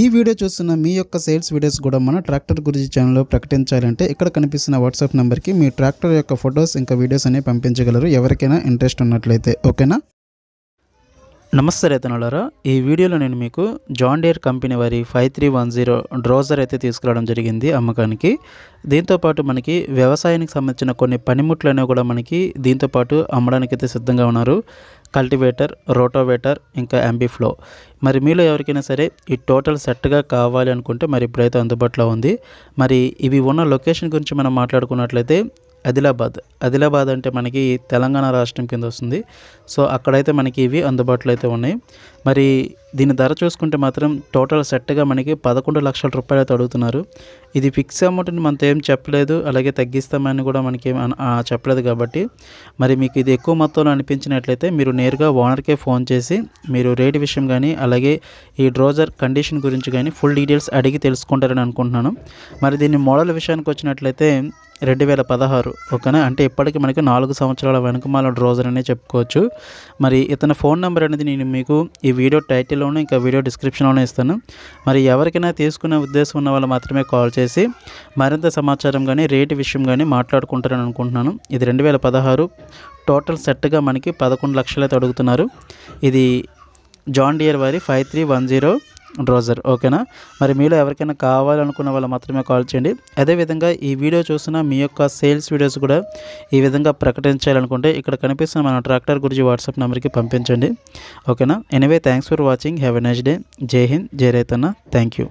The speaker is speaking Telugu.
ఈ వీడియో చూస్తున్న మీ యొక్క సేల్స్ వీడియోస్ కూడా మన ట్రాక్టర్ గురించి ఛానల్లో ప్రకటించాలంటే ఇక్కడ కనిపిస్తున్న వాట్సాప్ నెంబర్కి మీ ట్రాక్టర్ యొక్క ఫొటోస్ ఇంకా వీడియోస్ అనేవి పంపించగలరు ఎవరికైనా ఇంట్రెస్ట్ ఉన్నట్లయితే ఓకేనా నమస్తే నలరా ఈ వీడియోలో నేను మీకు జాన్ డేర్ కంపెనీ వారి ఫైవ్ త్రీ వన్ జీరో డ్రోజర్ అయితే తీసుకురావడం జరిగింది అమ్మకానికి దీంతోపాటు మనకి వ్యవసాయానికి సంబంధించిన కొన్ని పనిముట్లు అనేవి కూడా మనకి దీంతోపాటు అమ్మడానికి అయితే సిద్ధంగా ఉన్నారు కల్టివేటర్ రోటోవేటర్ ఇంకా ఎంబీఫ్లో మరి మీలో ఎవరికైనా సరే ఈ టోటల్ సెట్గా కావాలి అనుకుంటే మరి ఇప్పుడైతే అందుబాటులో ఉంది మరి ఇవి ఉన్న లొకేషన్ గురించి మనం మాట్లాడుకున్నట్లయితే ఆదిలాబాద్ ఆదిలాబాద్ అంటే మనకి తెలంగాణ రాష్ట్రం కింద వస్తుంది సో అక్కడైతే మనకి ఇవి అందుబాటులో అయితే ఉన్నాయి మరి దీని ధర చూసుకుంటే మాత్రం టోటల్ సెట్గా మనకి పదకొండు లక్షల రూపాయలు అడుగుతున్నారు ఇది ఫిక్స్ అమౌంట్ని మనతో ఏం చెప్పలేదు అలాగే తగ్గిస్తామని కూడా మనకి చెప్పలేదు కాబట్టి మరి మీకు ఇది ఎక్కువ మొత్తంలో అనిపించినట్లయితే మీరు నేరుగా ఓనర్కే ఫోన్ చేసి మీరు రేట్ విషయం కానీ అలాగే ఈ డ్రోజర్ కండిషన్ గురించి కానీ ఫుల్ డీటెయిల్స్ అడిగి తెలుసుకుంటారని అనుకుంటున్నాను మరి దీన్ని మోడల్ విషయానికి వచ్చినట్లయితే రెండు వేల పదహారు ఓకేనా అంటే ఇప్పటికీ మనకి నాలుగు సంవత్సరాల వెనుకమాల డ్రోజర్ అనే చెప్పుకోవచ్చు మరి ఇతని ఫోన్ నెంబర్ అనేది నేను మీకు ఈ ఈ వీడియో టైటిల్లోనూ ఇంకా వీడియో డిస్క్రిప్షన్లోనే ఇస్తాను మరి ఎవరికైనా తీసుకునే ఉద్దేశం ఉన్న వాళ్ళు మాత్రమే కాల్ చేసి మరింత సమాచారం కానీ రేటు విషయం కానీ మాట్లాడుకుంటారని అనుకుంటున్నాను ఇది రెండు వేల పదహారు టోటల్ సెట్గా మనకి పదకొండు లక్షలైతే అడుగుతున్నారు ఇది జాన్ డియర్ వారి ఫైవ్ త్రీ వన్ జీరో డ్రోజర్ ఓకేనా మరి మీలో ఎవరికైనా కావాలనుకున్న వాళ్ళు మాత్రమే కాల్ చేయండి అదేవిధంగా ఈ వీడియో చూసిన మీ యొక్క సేల్స్ వీడియోస్ కూడా ఈ విధంగా ప్రకటించాలనుకుంటే ఇక్కడ కనిపిస్తున్న మన ట్రాక్టర్ గురించి వాట్సాప్ నెంబర్కి పంపించండి ఓకేనా anyway thanks for watching have a nice day జై హింద్ జై రైతన్న థ్యాంక్ యూ